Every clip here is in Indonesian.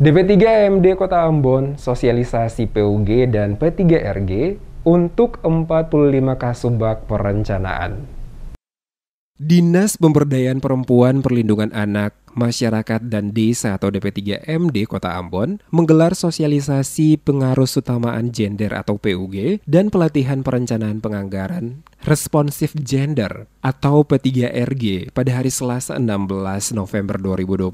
DP3 MD Kota Ambon, sosialisasi PUG dan P3RG untuk 45 kasubag perencanaan. Dinas Pemberdayaan Perempuan Perlindungan Anak, Masyarakat dan Desa atau DP3MD Kota Ambon menggelar sosialisasi pengaruh utamaan gender atau PUG dan pelatihan perencanaan penganggaran responsif gender atau P3RG pada hari Selasa 16 November 2021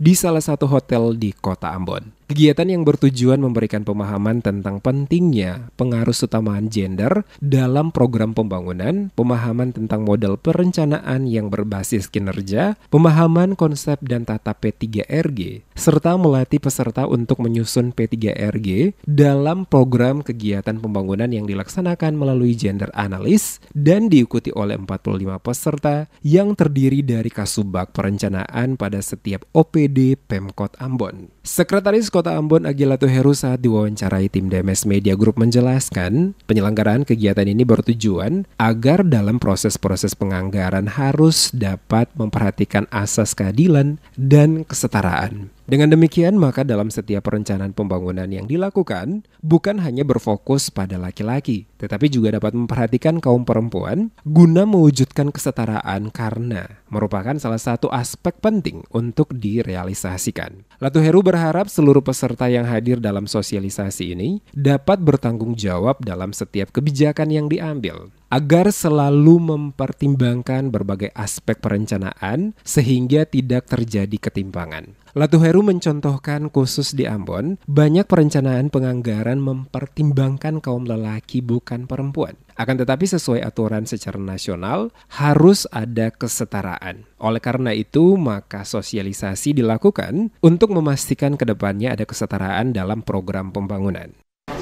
di salah satu hotel di Kota Ambon. Kegiatan yang bertujuan memberikan pemahaman tentang pentingnya pengaruh utamaan gender dalam program pembangunan, pemahaman tentang model perencanaan yang berbasis kinerja, pemahaman konsep dan tata P3RG, serta melatih peserta untuk menyusun P3RG dalam program kegiatan pembangunan yang dilaksanakan melalui gender analis dan diikuti oleh 45 peserta yang terdiri dari kasubag perencanaan pada setiap OPD Pemkot Ambon. Sekretaris Kota Ambon Agilato Heru saat diwawancarai tim DMS Media Group menjelaskan, penyelenggaraan kegiatan ini bertujuan agar dalam proses-proses penganggaran harus dapat memperhatikan asas keadilan dan kesetaraan. Dengan demikian, maka dalam setiap perencanaan pembangunan yang dilakukan, bukan hanya berfokus pada laki-laki, tetapi juga dapat memperhatikan kaum perempuan guna mewujudkan kesetaraan karena merupakan salah satu aspek penting untuk direalisasikan. Latu Heru berharap seluruh peserta yang hadir dalam sosialisasi ini dapat bertanggung jawab dalam setiap kebijakan yang diambil agar selalu mempertimbangkan berbagai aspek perencanaan sehingga tidak terjadi ketimpangan. Latuheru mencontohkan khusus di Ambon, banyak perencanaan penganggaran mempertimbangkan kaum lelaki bukan perempuan. Akan tetapi sesuai aturan secara nasional harus ada kesetaraan. Oleh karena itu, maka sosialisasi dilakukan untuk memastikan kedepannya ada kesetaraan dalam program pembangunan.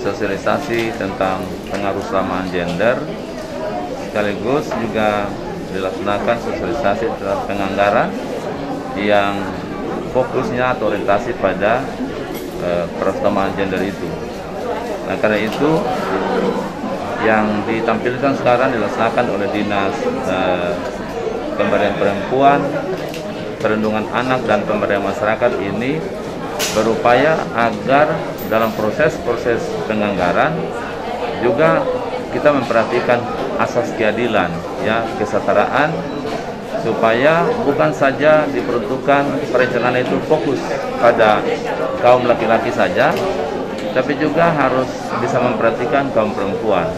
Sosialisasi tentang pengaruh samaan gender sekaligus juga dilaksanakan sosialisasi tentang penganggaran yang fokusnya atau orientasi pada eh, persamaan gender itu. Nah karena itu yang ditampilkan sekarang dilaksanakan oleh dinas eh, pemberdayaan perempuan, perlindungan anak dan pemberdayaan masyarakat ini berupaya agar dalam proses-proses penganggaran juga kita memperhatikan asas keadilan ya kesetaraan supaya bukan saja diperuntukkan perencanaan itu fokus pada kaum laki-laki saja tapi juga harus bisa memperhatikan kaum perempuan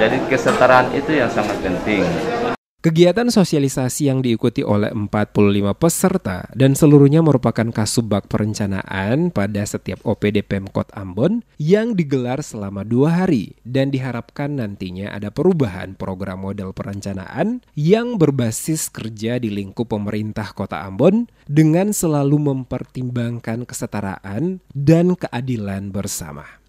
jadi kesetaraan itu yang sangat penting Kegiatan sosialisasi yang diikuti oleh 45 peserta dan seluruhnya merupakan kasubag perencanaan pada setiap OPD Pemkot Ambon yang digelar selama dua hari dan diharapkan nantinya ada perubahan program model perencanaan yang berbasis kerja di lingkup pemerintah kota Ambon dengan selalu mempertimbangkan kesetaraan dan keadilan bersama.